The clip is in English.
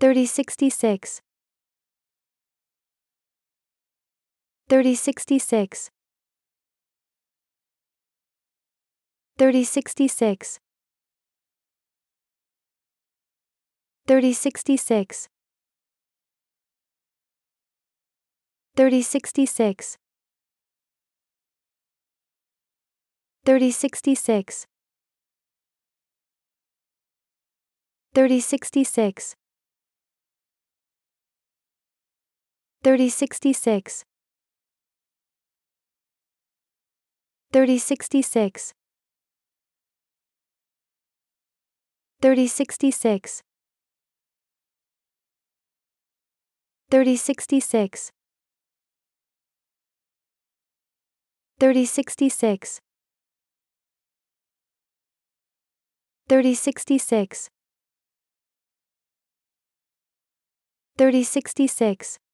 3066 3066 3066 3066 3066 3066 3066 3066 3066 3066 3066 3066 3066 3066